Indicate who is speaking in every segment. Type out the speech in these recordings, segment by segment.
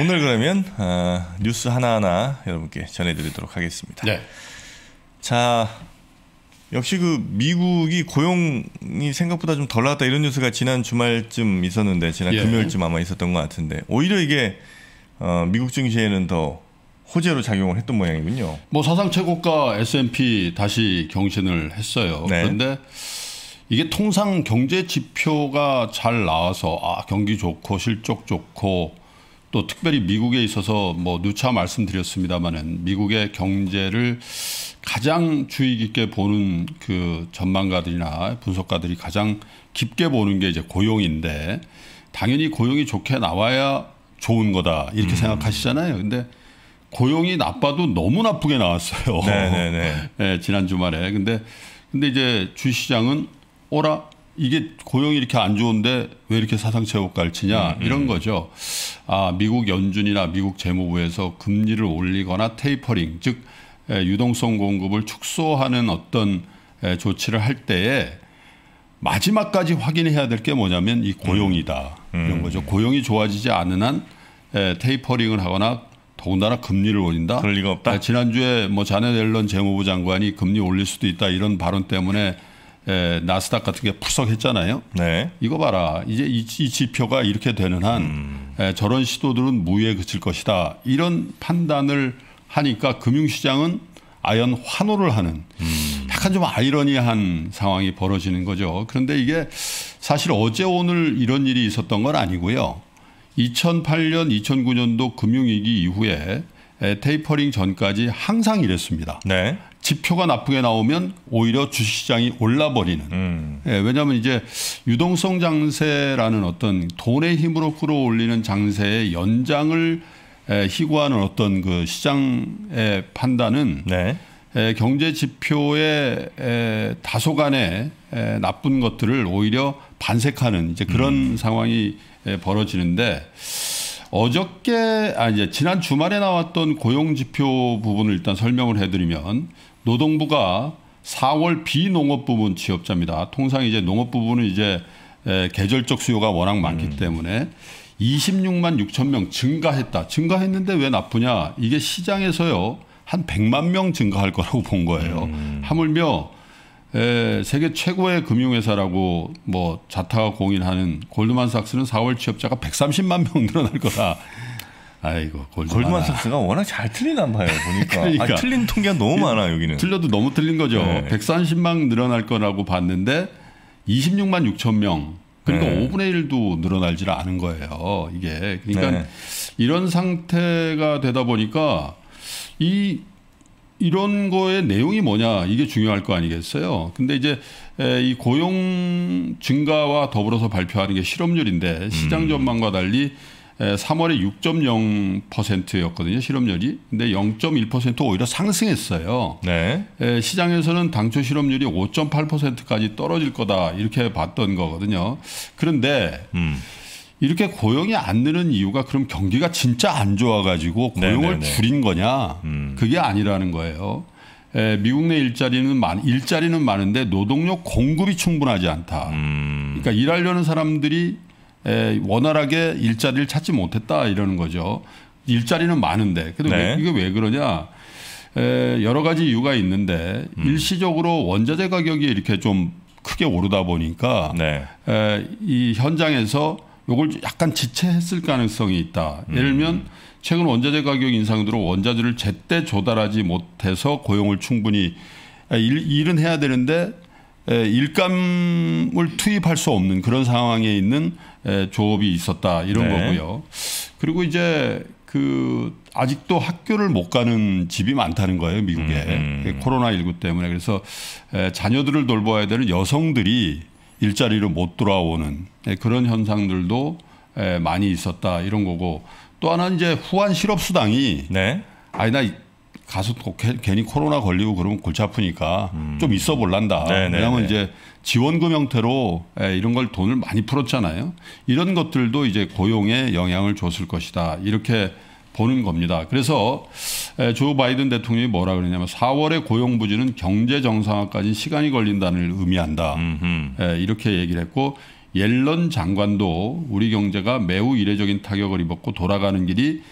Speaker 1: 오늘 그러면
Speaker 2: 어, 뉴스 하나하나 여러분께 전해드리도록 하겠습니다. 네. 자, 역시 그 미국이 고용이 생각보다 좀 덜나다 이런 뉴스가 지난 주말쯤 있었는데 지난 예. 금요일쯤 아마 있었던 것 같은데 오히려 이게 어, 미국 증시에는 더 호재로 작용을 했던 모양이군요. 뭐
Speaker 3: 사상 최고가 S&P 다시 경신을 했어요. 네. 그런데 이게 통상 경제 지표가 잘 나와서 아 경기 좋고 실적 좋고 또 특별히 미국에 있어서 뭐 누차 말씀드렸습니다마는 미국의 경제를 가장 주의 깊게 보는 그 전망가들이나 분석가들이 가장 깊게 보는 게 이제 고용인데 당연히 고용이 좋게 나와야 좋은 거다 이렇게 음. 생각하시잖아요. 근데 고용이 나빠도 너무 나쁘게 나왔어요. 네네네. 네, 네, 네. 예, 지난 주말에. 근데 근데 이제 주시장은 오라 이게 고용이 이렇게 안 좋은데 왜 이렇게 사상 최고 를치냐 음, 음, 이런 거죠. 아 미국 연준이나 미국 재무부에서 금리를 올리거나 테이퍼링 즉 유동성 공급을 축소하는 어떤 조치를 할 때에 마지막까지 확인해야 될 게 뭐냐면 이 고용이다 음, 음. 이런 거죠. 고용이 좋아지지 않은 한 테이퍼링을 하거나 더군다나 금리를 올린다. 그럴 리가 없다. 아, 지난주에 뭐 자네 앨런 재무부 장관이 금리 올릴 수도 있다 이런 발언 때문에 에, 나스닥 같은 게 풀썩했잖아요. 네. 이거 봐라. 이제 이, 이 지표가 이렇게 되는 한 음. 에, 저런 시도들은 무에 그칠 것이다. 이런 판단을 하니까 금융시장은 아연 환호를 하는 음. 약간 좀 아이러니한 상황이 벌어지는 거죠. 그런데 이게 사실 어제 오늘 이런 일이 있었던 건 아니고요. 2008년, 2009년도 금융위기 이후에 테이퍼링 전까지 항상 이랬습니다. 네. 지표가 나쁘게 나오면 오히려 주식시장이 올라버리는. 음. 예, 왜냐하면 이제 유동성 장세라는 어떤 돈의 힘으로 끌어올리는 장세의 연장을 에, 희구하는 어떤 그 시장의 판단은 네. 에, 경제 지표의 에, 다소간의 에, 나쁜 것들을 오히려 반색하는 이제 그런 음. 상황이 에, 벌어지는데. 어저께 아 이제 지난 주말에 나왔던 고용 지표 부분을 일단 설명을 해드리면 노동부가 4월 비농업 부분 취업자입니다. 통상 이제 농업 부분은 이제 에, 계절적 수요가 워낙 많기 음. 때문에 26만 6천 명 증가했다. 증가했는데 왜 나쁘냐? 이게 시장에서요 한 100만 명 증가할 거라고 본 거예요. 음. 하물며 에, 예, 세계 최고의 금융회사라고 뭐 자타가 공인하는 골드만삭스는 4월 취업자가 130만 명 늘어날 거다. 아이고 골드만
Speaker 2: 삭스가 워낙 잘 틀리나 봐요 보니까 그러니까. 아 틀린 통계가 너무 예, 많아
Speaker 3: 여기는 틀려도 너무 틀린 거죠 네. 130만 늘어날 거라고 봤는데 26만 6천 명 그러니까 네. 5분의 1도 늘어날지 않은 거예요 이게 그러니까 네. 이런 상태가 되다 보니까 이 이런 거의 내용이 뭐냐 이게 중요할 거 아니겠어요. 근데 이제 이 고용 증가와 더불어서 발표하는 게 실업률인데 시장 음. 전망과 달리 3월에 6.0%였거든요 실업률이. 근데 0.1% 오히려 상승했어요. 네. 시장에서는 당초 실업률이 5.8%까지 떨어질 거다 이렇게 봤던 거거든요. 그런데 음. 이렇게 고용이 안 느는 이유가 그럼 경기가 진짜 안 좋아가지고 네, 네, 고용을 네네네. 줄인 거냐? 음. 그게 아니라는 거예요. 에, 미국 내 일자리는 많, 일자리는 많은데 노동력 공급이 충분하지 않다. 음. 그러니까 일하려는 사람들이 에, 원활하게 일자리를 찾지 못했다 이러는 거죠. 일자리는 많은데. 그래도 네. 이게 왜 그러냐? 에, 여러 가지 이유가 있는데 음. 일시적으로 원자재 가격이 이렇게 좀 크게 오르다 보니까 네. 에, 이 현장에서 요걸 약간 지체했을 가능성이 있다. 예를 들면 음. 최근 원자재 가격 인상 으로 원자재를 제때 조달하지 못해서 고용을 충분히 아, 일, 일은 해야 되는데 일감을 투입할 수 없는 그런 상황에 있는 조업이 있었다 이런 네. 거고요. 그리고 이제 그 아직도 학교를 못 가는 집이 많다는 거예요 미국에 음. 음. 코로나 19 때문에 그래서 자녀들을 돌봐야 되는 여성들이 일자리로 못 돌아오는 예, 그런 현상들도 예, 많이 있었다 이런 거고 또 하나 는 이제 후한 실업수당이 네. 아니 나 가서 괜히 코로나 걸리고 그러면 골치 아프니까 음. 좀 있어 볼란다. 네네네. 왜냐하면 네. 이제 지원금 형태로 예, 이런 걸 돈을 많이 풀었잖아요. 이런 것들도 이제 고용에 영향을 줬을 것이다. 이렇게 보는 겁니다. 그래서 조 바이든 대통령이 뭐라 그러냐면 4월의 고용 부진은 경제 정상화까지 시간이 걸린다는 의미한다. 음흠. 이렇게 얘기를 했고 옐런 장관도 우리 경제가 매우 이례적인 타격을 입었고 돌아가는 길이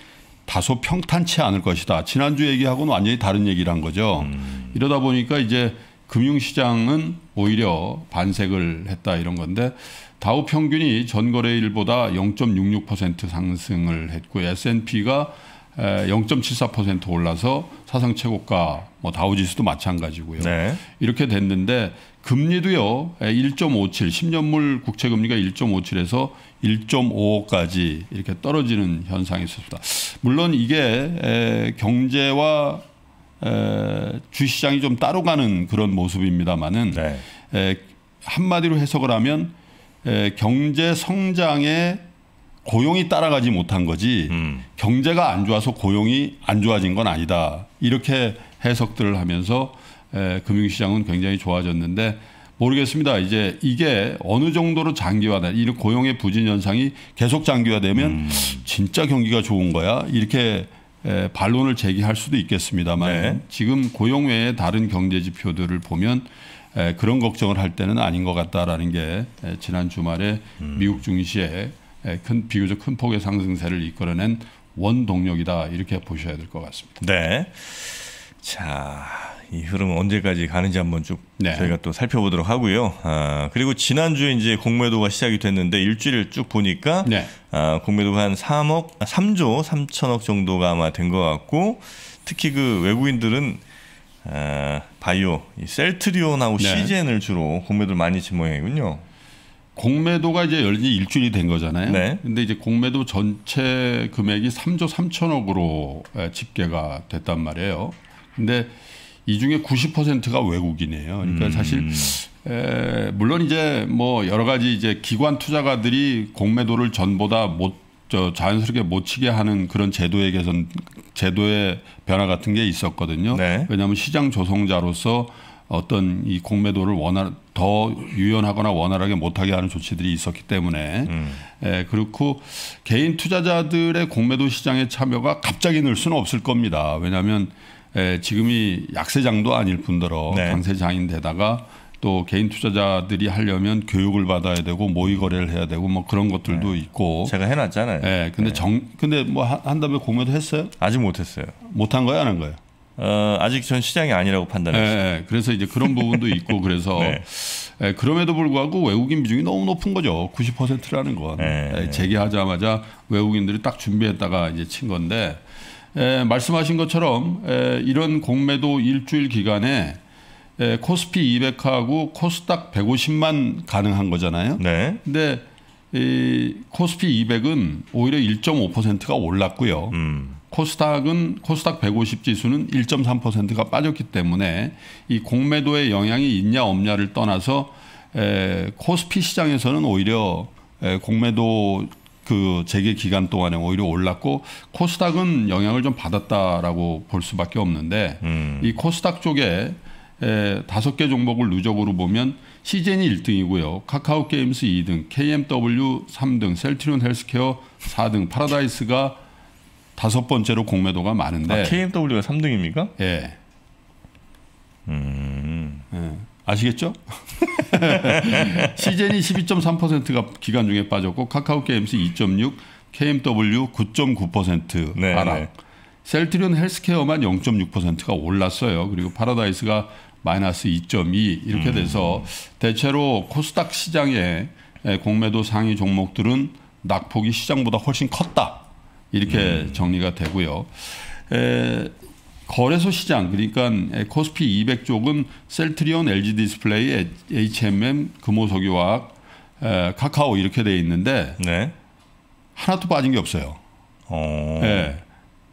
Speaker 3: 다소 평탄치 않을 것이다. 지난주 얘기하고는 완전히 다른 얘기를 한 거죠. 음. 이러다 보니까 이제 금융시장은 오히려 반색을 했다 이런 건데 다우 평균이 전거래일보다 0.66% 상승을 했고 S&P가 0.74% 올라서 사상 최고가 뭐 다우지수도 마찬가지고요. 네. 이렇게 됐는데 금리도요. 1.57 10년물 국채 금리가 1.57에서 1.55까지 이렇게 떨어지는 현상이 있습니다. 물론 이게 경제와 에, 주시장이 좀 따로 가는 그런 모습입니다만은 네. 한마디로 해석을 하면 에, 경제 성장에 고용이 따라가지 못한 거지 음. 경제가 안 좋아서 고용이 안 좋아진 건 아니다 이렇게 해석들을 하면서 에, 금융시장은 굉장히 좋아졌는데 모르겠습니다. 이제 이게 어느 정도로 장기화된 이런 고용의 부진 현상이 계속 장기화되면 음. 진짜 경기가 좋은 거야 이렇게 에, 반론을 제기할 수도 있겠습니다만 네. 지금 고용 외에 다른 경제 지표들을 보면 에, 그런 걱정을 할 때는 아닌 것 같다라는 게 에, 지난 주말에 음. 미국 중시에큰 비교적 큰 폭의 상승세를 이끌어낸 원동력이다
Speaker 2: 이렇게 보셔야 될 것 같습니다. 네. 자이 흐름은 언제까지 가는지 한번 쭉 네. 저희가 또 살펴보도록 하고요. 아, 그리고 지난주에 이제 공매도가 시작이 됐는데 일주일을 쭉 보니까 네. 아, 공매도가 한 3억, 3조 아, 3천억 정도가 아마 된 것 같고 특히 그 외국인들은 아, 바이오, 셀트리온하고 네. c g 을 주로 공매도를 많이 친 모양이군요. 공매도가 이제
Speaker 3: 열린 지 일주일이 된 거잖아요. 네. 근데 이제 공매도 전체 금액이 3조 3천억으로 집계가 됐단 말이에요. 근데 이 중에 90%가 외국인이에요. 그러니까 음. 사실 에, 물론 이제 뭐 여러 가지 이제 기관 투자가들이 공매도를 전보다 못 저 자연스럽게 못 치게 하는 그런 제도의 개선, 제도의 변화 같은 게 있었거든요. 네. 왜냐하면 시장 조성자로서 어떤 이 공매도를 원활 더 유연하거나 원활하게 못하게 하는 조치들이 있었기 때문에 음. 예, 그렇고 개인 투자자들의 공매도 시장의 참여가 갑자기 늘 수는 없을 겁니다. 왜냐하면 에, 예, 지금이 약세장도 아닐 뿐더러 네. 강세장인데다가 또 개인 투자자들이 하려면 교육을 받아야 되고 모의 거래를 해야 되고 뭐 그런 것들도 네. 있고 제가 해놨잖아요. 네, 근데 네. 정 근데 뭐 한다음에 공매도 했어요? 아직 못했어요. 못한 거야요안한 거예요? 어, 아직 전 시장이 아니라고 판단했어요. 네, 그래서 이제 그런 부분도 있고 그래서 네. 그럼에도 불구하고 외국인 비중이 너무 높은 거죠. 90%라는 건 네. 재개하자마자 외국인들이 딱 준비했다가 이제 친 건데 에, 말씀하신 것처럼 에, 이런 공매도 일주일 기간에 에, 코스피 200하고 코스닥 150만 가능한 거잖아요. 네. 근데 이 코스피 200은 오히려 1.5%가 올랐고요. 음. 코스닥은 코스닥 150 지수는 1.3%가 빠졌기 때문에 이 공매도의 영향이 있냐 없냐를 떠나서 에, 코스피 시장에서는 오히려 에, 공매도 그재개 기간 동안에 오히려 올랐고 코스닥은 영향을 좀 받았다라고 볼 수밖에 없는데 음. 이 코스닥 쪽에 다섯 개 종목을 누적으로 보면 시젠이 1등이고요. 카카오 게임스 2등, KMW 3등, 셀트리온 헬스케어 4등, 파라다이스가 다섯 번째로 공매도가 많은데 아, KMW가 3등입니까? 예. 음. 아시겠죠? 시젠이 12.3%가 기간 중에 빠졌고 카카오 게임스 2.6, KMW 9.9% 네, 하락. 네. 셀트리온 헬스케어만 0.6%가 올랐어요. 그리고 파라다이스가 마이너스 2.2 이렇게 음. 돼서 음. 대체로 코스닥 시장의 공매도 상위 종목들은 낙폭이 시장보다 훨씬 컸다. 이렇게 음. 정리가 되고요. 에, 거래소 시장 그러니까 코스피 200 쪽은 셀트리온, LG 디스플레이, HMM, 금호석유화학, 에, 카카오 이렇게 돼 있는데 네. 하나도 빠진 게 없어요. 어. 예.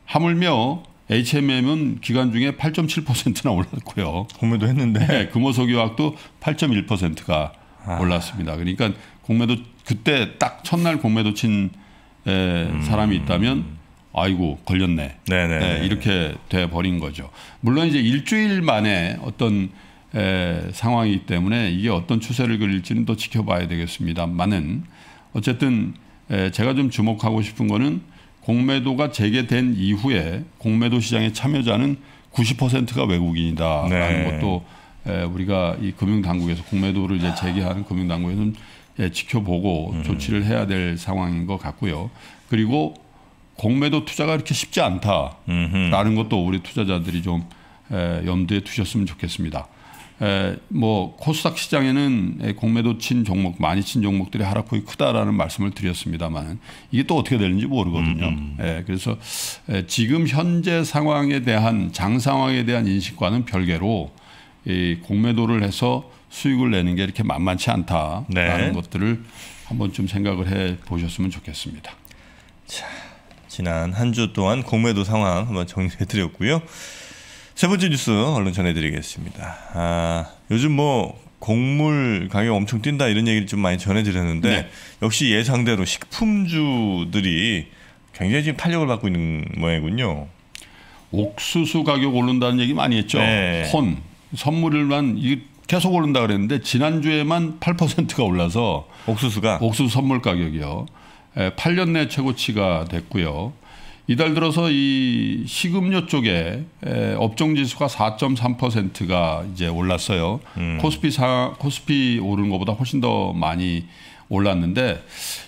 Speaker 3: 하물며 HMM은 기간 중에 8.7%나 올랐고요. 공매도 했는데 예, 금호석유화학도 8.1%가 아. 올랐습니다. 그러니까 공매도 그때 딱 첫날 공매도 친 에, 음. 사람이 있다면 음. 아이고 걸렸네. 네, 이렇게 돼 버린 거죠. 물론 이제 일주일 만에 어떤 에, 상황이기 때문에 이게 어떤 추세를 그릴지는 또 지켜봐야 되겠습니다만은 어쨌든 에, 제가 좀 주목하고 싶은 거는 공매도가 재개된 이후에 공매도 시장에 참여자는 90%가 외국인이다라는 네. 것도 에, 우리가 이 금융당국에서 공매도를 이제 재개하는 금융당국에서는 예, 지켜보고 음. 조치를 해야 될 상황인 것 같고요. 그리고 공매도 투자가 이렇게 쉽지 않다라는 것도 우리 투자자들이 좀 염두에 두셨으면 좋겠습니다. 뭐 코스닥 시장에는 공매도 친 종목 많이 친 종목들이 하락폭이 크다라는 말씀을 드렸습니다만 이게 또 어떻게 되는지 모르거든요. 음. 그래서 지금 현재 상황에 대한 장 상황에 대한 인식과는 별개로 이 공매도를 해서 수익을 내는 게 이렇게 만만치 않다라는 네. 것들을 한번 좀
Speaker 2: 생각을 해 보셨으면 좋겠습니다. 자. 지난 한 주 동안 공매도 상황 한번 정리해드렸고요. 세 번째 뉴스 얼른 전해드리겠습니다. 아, 요즘 뭐 곡물 가격 엄청 뛴다 이런 얘기를 좀 많이 전해드렸는데 네. 역시 예상대로 식품주들이 굉장히 지금 탄력을 받고 있는 모양이군요. 옥수수 가격 오른다는 얘기 많이 했죠. 네. 혼 선물일만
Speaker 3: 계속 오른다 그랬는데 지난주에만 8%가 올라서 옥수수가 옥수수 선물 가격이요. 8년 내 최고치가 됐고요. 이달 들어서 이 식음료 쪽에 업종 지수가 4.3%가 이제 올랐어요. 음. 코스피 상 코스피 오른 것보다 훨씬 더 많이 올랐는데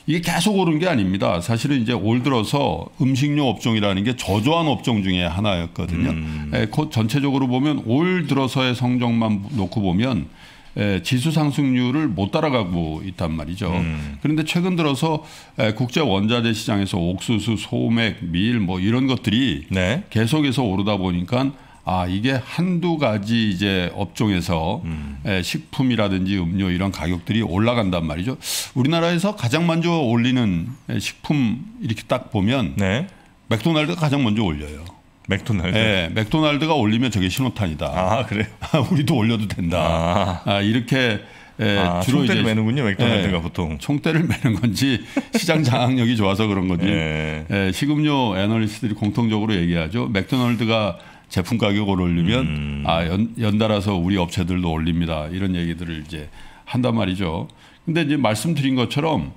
Speaker 3: 이게 계속 오른 게 아닙니다. 사실은 이제 올 들어서 음식료 업종이라는 게 저조한 업종 중에 하나였거든요. 음. 전체적으로 보면 올 들어서의 성적만 놓고 보면 예, 지수 상승률을 못 따라가고 있단 말이죠. 음. 그런데 최근 들어서 예, 국제 원자재 시장에서 옥수수, 소맥, 밀 뭐 이런 것들이 네. 계속해서 오르다 보니까 아 이게 한두 가지 이제 업종에서 음. 예, 식품이라든지 음료 이런 가격들이 올라간단 말이죠. 우리나라에서 가장 먼저 올리는 식품 이렇게 딱 보면 네. 맥도날드가 가장 먼저 올려요. 맥도날드. 네, 맥도날드가 올리면 저게 신호탄이다. 아 그래? 아, 우리도 올려도 된다. 아, 아 이렇게 예, 아, 주로 총대를 이제, 매는군요 맥도날드가 예, 보통 총대를 매는 건지 시장 장악력이 좋아서 그런 건지 예. 예, 식음료 애널리스트들이 공통적으로 얘기하죠 맥도날드가 제품 가격을 올리면 음. 아 연, 연달아서 우리 업체들도 올립니다 이런 얘기들을 이제 한단 말이죠 근데 이제 말씀드린 것처럼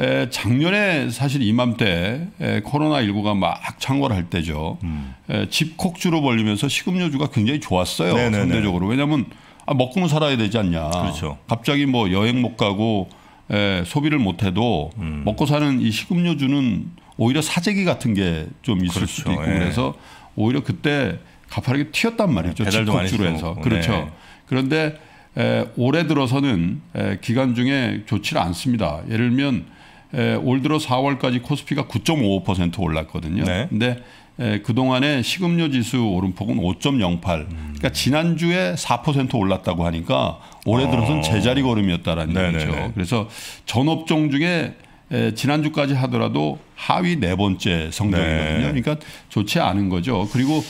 Speaker 3: 에, 작년에 사실 이맘때 에, 코로나19가 막 창궐할 때죠. 음. 에, 집콕주로 벌리면서 식음료주가 굉장히 좋았어요. 네네네. 상대적으로. 왜냐하면 아, 먹고는 살아야 되지 않냐. 그렇죠. 갑자기 뭐 여행 못 가고 에, 소비를 못 해도 음. 먹고 사는 이 식음료주는 오히려 사재기 같은 게 좀 있을 그렇죠. 수도 있고 예. 그래서 오히려 그때 가파르게 튀었단 말이죠. 네, 배달도 많이 해서. 그렇죠. 네. 그런데 에, 올해 들어서는 에, 기간 중에 좋지를 않습니다. 예를 들면 에, 올 들어 4월까지 코스피가 9 5 올랐거든요. 네. 근데 에, 그동안에 식음료 지수 오름폭은 5.08. 음. 그러니까 지난주에 4% 올랐다고 하니까 올해 어. 들어선 제자리 걸음이었다라는 네네네. 얘기죠. 그래서 전업종 중에 에, 지난주까지 하더라도 하위 네 번째 성적이거든요. 네. 그러니까 좋지 않은 거죠. 그리고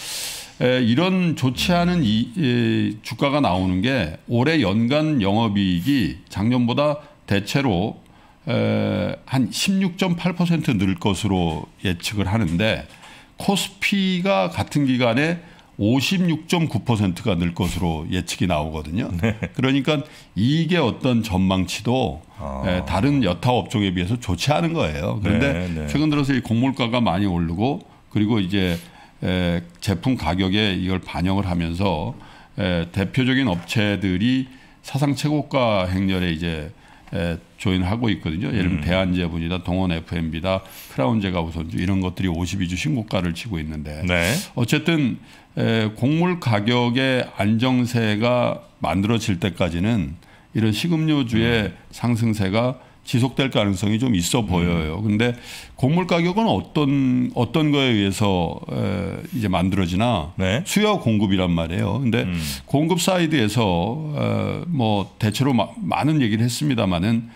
Speaker 3: 에, 이런 좋지 않은 이, 이, 주가가 나오는 게 올해 연간 영업이익이 작년보다 대체로 에, 한 16.8%늘 것으로 예측을 하는데 코스피가 같은 기간에 56.9%가 늘 것으로 예측이 나오거든요. 네. 그러니까 이게 어떤 전망치도 아. 예, 다른 여타 업종에 비해서 좋지 않은 거예요. 그런데 네, 네. 최근 들어서 이 곡물가가 많이 오르고 그리고 이제 에, 예, 제품 가격에 이걸 반영을 하면서 에, 예, 대표적인 업체들이 사상 최고가 행렬에 이제 에, 예, 조인하고 있거든요. 예를 들면 음. 대한제분이다, 동원 f m 이다 크라운제가 우선주 이런 것들이 52주 신고가를 치고 있는데 네. 어쨌든 에, 예, 곡물 가격의 안정세가 만들어질 때까지는 이런 식음료주의 음. 상승세가 지속될 가능성이 좀 있어 보여요. 근데 곡물 가격은 어떤 어떤 거에 의해서 이제 만들어지나 네. 수요 공급이란 말이에요. 근데 음. 공급 사이드에서 뭐 대체로 많은 얘기를 했습니다마는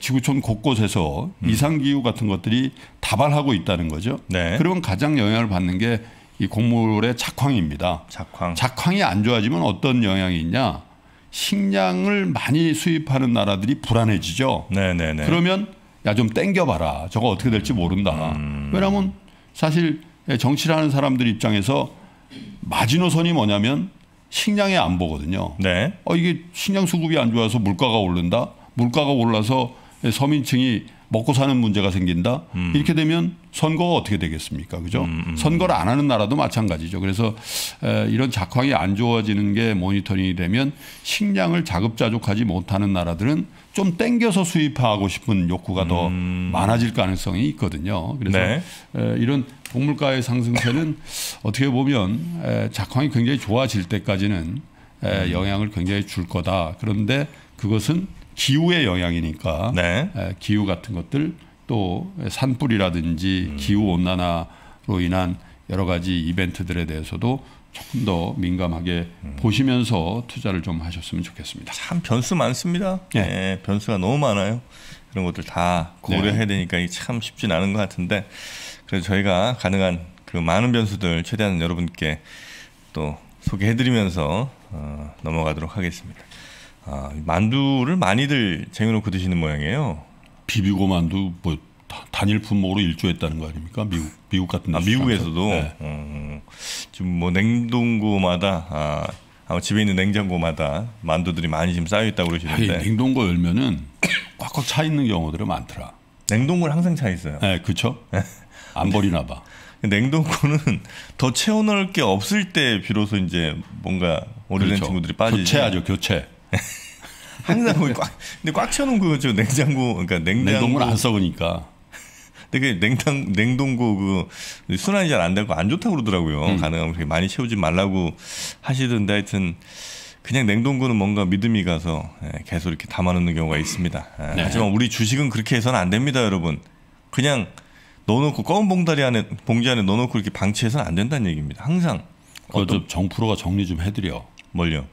Speaker 3: 지구촌 곳곳에서 음. 이상 기후 같은 것들이 다발하고 있다는 거죠. 네. 그러면 가장 영향을 받는 게 이 곡물의 작황입니다. 작황. 작황이 안 좋아지면 어떤 영향이 있냐? 식량을 많이 수입하는 나라들이 불안해지죠. 네네네. 그러면 야좀 땡겨봐라. 저거 어떻게 될지 모른다. 음. 왜냐하면 사실 예, 정치를 하는 사람들 입장에서 마지노선이 뭐냐면 식량의 안보거든요. 네. 어 이게 식량 수급이 안 좋아서 물가가 오른다. 물가가 올라서 서민층이 먹고 사는 문제가 생긴다. 음. 이렇게 되면 선거가 어떻게 되겠습니까? 그죠? 음, 음, 선거를 음. 안 하는 나라도 마찬가지죠. 그래서 에, 이런 작황이 안 좋아지는 게 모니터링이 되면 식량을 자급자족하지 못하는 나라들은 좀 땡겨서 수입하고 싶은 욕구가 더 음. 많아질 가능성이 있거든요. 그래서 네. 에, 이런 동물가의 상승세는 어떻게 보면 에, 작황이 굉장히 좋아질 때까지는 에, 음. 영향을 굉장히 줄 거다. 그런데 그것은 기후의 영향이니까 네. 기후 같은 것들 또 산불이라든지 음. 기후 온난화로 인한 여러
Speaker 2: 가지 이벤트들에 대해서도 조금 더 민감하게 음. 보시면서 투자를 좀 하셨으면 좋겠습니다. 참 변수 많습니다. 네. 네, 변수가 너무 많아요. 이런 것들 다 고려해야 네. 되니까 참 쉽진 않은 것 같은데 그래서 저희가 가능한 그 많은 변수들 최대한 여러분께 또 소개해드리면서 어, 넘어가도록 하겠습니다. 아, 만두를 많이들 쟁여놓고 드시는 모양이에요. 비비고 만두 뭐 단일 품목으로 일조했다는 거 아닙니까? 미국 미국 같은 데서 아, 미국에서도 네. 음, 음, 지금 뭐 냉동고마다 아, 아마 집에 있는 냉장고마다 만두들이 많이 지금 쌓여 있다고 그러시는데 아니, 냉동고 열면은 꽉꽉 차 있는 경우들이 많더라. 냉동고는 항상 차 있어요. 네, 그렇죠. 안 버리나 봐. 냉동고는 더 채워넣을 게 없을 때 비로소 이제 뭔가 오래된 그렇죠. 친구들이 빠지죠. 교체하죠, 교체. 항상 뭐 꽉 근데 꽉 채워놓은 거죠 그 냉장고 그러니까 냉동고는안 써보니까 되게 냉탕 냉동고 그 순환이 잘 안 되고 안 좋다고 그러더라고요. 음. 가능하면 게 많이 채우지 말라고 하시던데 하여튼 그냥 냉동고는 뭔가 믿음이 가서 예, 계속 이렇게 담아놓는 경우가 있습니다. 예, 네. 하지만 우리 주식은 그렇게 해서는 안 됩니다, 여러분. 그냥 넣어놓고 검은 봉다리 안에 봉지 안에 넣어놓고 이렇게 방치해서는 안 된다는 얘기입니다. 항상. 어좀 정프로가 정리 좀 해드려. 뭘요?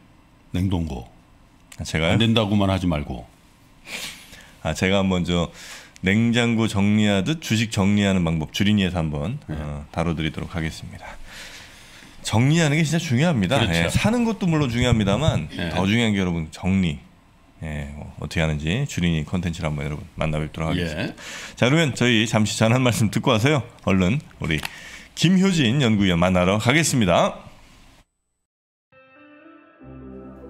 Speaker 2: 냉동고. 아, 제가요? 안 된다고만 하지 말고. 아 제가 먼저 냉장고 정리하듯 주식 정리하는 방법 주린이에서 한번 네. 어, 다뤄드리도록 하겠습니다. 정리하는 게 진짜 중요합니다. 그렇죠. 예, 사는 것도 물론 중요합니다만 네. 더 중요한 게 여러분 정리. 예, 뭐 어떻게 하는지 주린이 컨텐츠를 한번 여러분 만나뵙도록 예. 하겠습니다. 예. 자 그러면 저희 잠시 전한 말씀 듣고 와서요. 얼른 우리 김효진
Speaker 1: 연구위원 만나러 가겠습니다.